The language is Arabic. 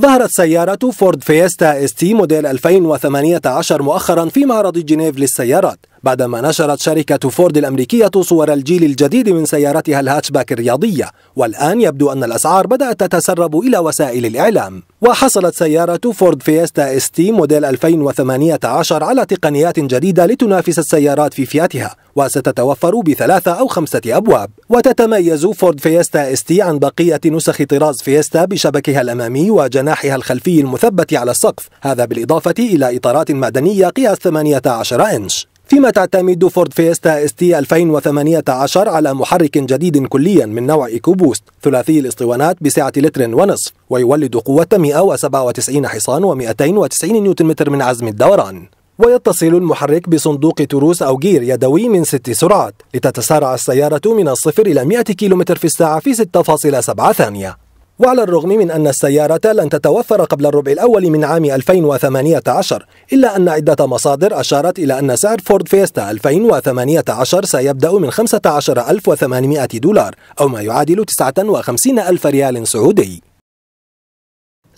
ظهرت سيارة فورد فيستا اس تي موديل 2018 مؤخرا في معرض جنيف للسيارات بعدما نشرت شركة فورد الأمريكية صور الجيل الجديد من سيارتها الهاتشباك الرياضية والآن يبدو أن الأسعار بدأت تتسرب إلى وسائل الإعلام وحصلت سيارة فورد فيستا اس تي موديل 2018 على تقنيات جديدة لتنافس السيارات في فئتها وستتوفر بثلاثة أو خمسة أبواب وتتميز فورد فيستا استي عن بقية نسخ طراز فيستا بشبكها الأمامي وجناحها الخلفي المثبت على السقف هذا بالإضافة إلى إطارات معدنية قياس 18 إنش فيما تعتمد فورد فيستا اس تي 2018 على محرك جديد كليا من نوع ايكو بوست ثلاثي الاسطوانات بسعة لتر ونصف ويولد قوة 197 حصان و290 نيوتن متر من عزم الدوران ويتصل المحرك بصندوق تروس أو جير يدوي من ست سرعات لتتسارع السيارة من الصفر إلى 100 كم في الساعة في 6.7 ثانية وعلى الرغم من أن السيارة لن تتوفر قبل الربع الأول من عام 2018 إلا أن عدة مصادر أشارت إلى أن سعر فورد فيستا 2018 سيبدأ من 15800 دولار أو ما يعادل 59000 ريال سعودي